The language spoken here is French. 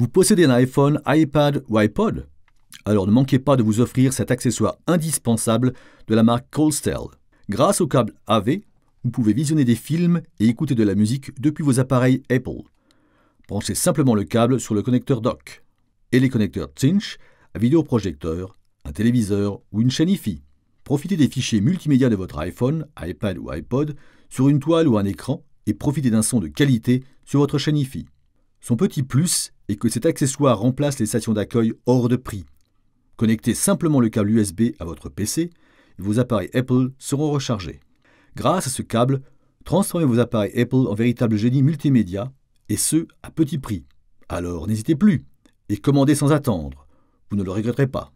Vous possédez un iPhone, iPad ou iPod Alors ne manquez pas de vous offrir cet accessoire indispensable de la marque Colstel. Grâce au câble AV, vous pouvez visionner des films et écouter de la musique depuis vos appareils Apple. Branchez simplement le câble sur le connecteur dock et les connecteurs Cinch, un vidéoprojecteur, un téléviseur ou une chaîne IFI. Profitez des fichiers multimédia de votre iPhone, iPad ou iPod sur une toile ou un écran et profitez d'un son de qualité sur votre chaîne IFI. Son petit plus et que cet accessoire remplace les stations d'accueil hors de prix. Connectez simplement le câble USB à votre PC et vos appareils Apple seront rechargés. Grâce à ce câble, transformez vos appareils Apple en véritable génie multimédia et ce à petit prix. Alors n'hésitez plus et commandez sans attendre. Vous ne le regretterez pas.